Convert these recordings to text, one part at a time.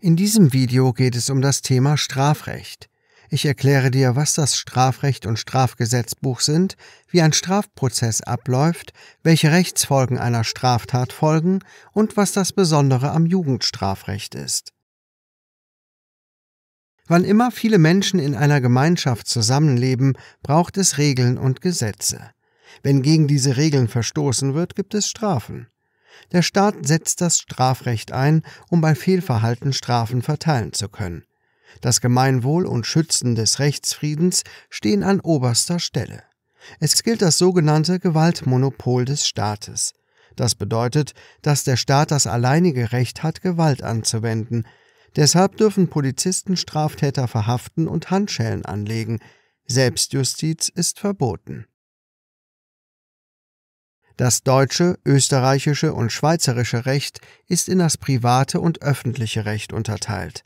In diesem Video geht es um das Thema Strafrecht. Ich erkläre dir, was das Strafrecht und Strafgesetzbuch sind, wie ein Strafprozess abläuft, welche Rechtsfolgen einer Straftat folgen und was das Besondere am Jugendstrafrecht ist. Wann immer viele Menschen in einer Gemeinschaft zusammenleben, braucht es Regeln und Gesetze. Wenn gegen diese Regeln verstoßen wird, gibt es Strafen. Der Staat setzt das Strafrecht ein, um bei Fehlverhalten Strafen verteilen zu können. Das Gemeinwohl und Schützen des Rechtsfriedens stehen an oberster Stelle. Es gilt das sogenannte Gewaltmonopol des Staates. Das bedeutet, dass der Staat das alleinige Recht hat, Gewalt anzuwenden. Deshalb dürfen Polizisten Straftäter verhaften und Handschellen anlegen. Selbstjustiz ist verboten. Das deutsche, österreichische und schweizerische Recht ist in das private und öffentliche Recht unterteilt.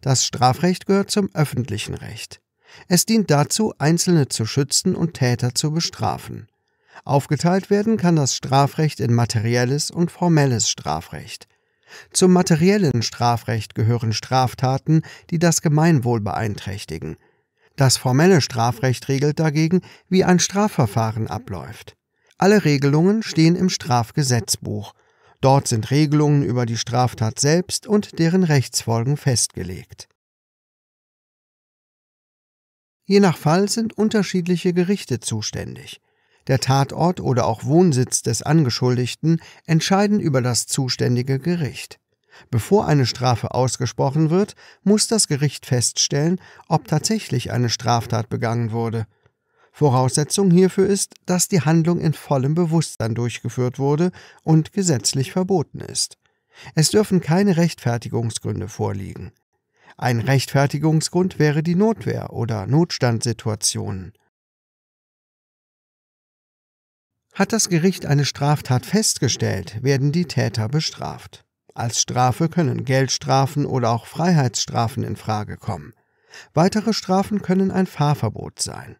Das Strafrecht gehört zum öffentlichen Recht. Es dient dazu, Einzelne zu schützen und Täter zu bestrafen. Aufgeteilt werden kann das Strafrecht in materielles und formelles Strafrecht. Zum materiellen Strafrecht gehören Straftaten, die das Gemeinwohl beeinträchtigen. Das formelle Strafrecht regelt dagegen, wie ein Strafverfahren abläuft. Alle Regelungen stehen im Strafgesetzbuch. Dort sind Regelungen über die Straftat selbst und deren Rechtsfolgen festgelegt. Je nach Fall sind unterschiedliche Gerichte zuständig. Der Tatort oder auch Wohnsitz des Angeschuldigten entscheiden über das zuständige Gericht. Bevor eine Strafe ausgesprochen wird, muss das Gericht feststellen, ob tatsächlich eine Straftat begangen wurde. Voraussetzung hierfür ist, dass die Handlung in vollem Bewusstsein durchgeführt wurde und gesetzlich verboten ist. Es dürfen keine Rechtfertigungsgründe vorliegen. Ein Rechtfertigungsgrund wäre die Notwehr oder Notstandssituationen. Hat das Gericht eine Straftat festgestellt, werden die Täter bestraft. Als Strafe können Geldstrafen oder auch Freiheitsstrafen in Frage kommen. Weitere Strafen können ein Fahrverbot sein.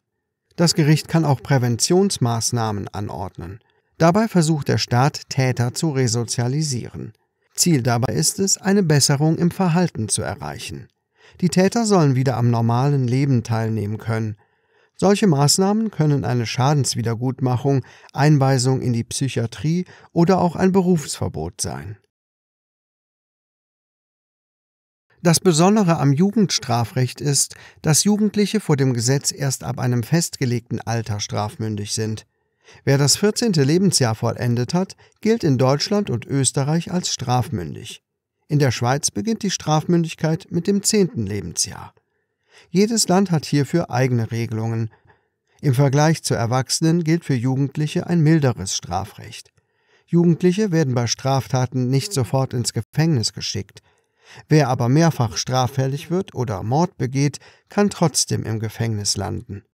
Das Gericht kann auch Präventionsmaßnahmen anordnen. Dabei versucht der Staat, Täter zu resozialisieren. Ziel dabei ist es, eine Besserung im Verhalten zu erreichen. Die Täter sollen wieder am normalen Leben teilnehmen können. Solche Maßnahmen können eine Schadenswiedergutmachung, Einweisung in die Psychiatrie oder auch ein Berufsverbot sein Das Besondere am Jugendstrafrecht ist, dass Jugendliche vor dem Gesetz erst ab einem festgelegten Alter strafmündig sind. Wer das 14. Lebensjahr vollendet hat, gilt in Deutschland und Österreich als strafmündig. In der Schweiz beginnt die Strafmündigkeit mit dem 10. Lebensjahr. Jedes Land hat hierfür eigene Regelungen. Im Vergleich zu Erwachsenen gilt für Jugendliche ein milderes Strafrecht. Jugendliche werden bei Straftaten nicht sofort ins Gefängnis geschickt, Wer aber mehrfach straffällig wird oder Mord begeht, kann trotzdem im Gefängnis landen.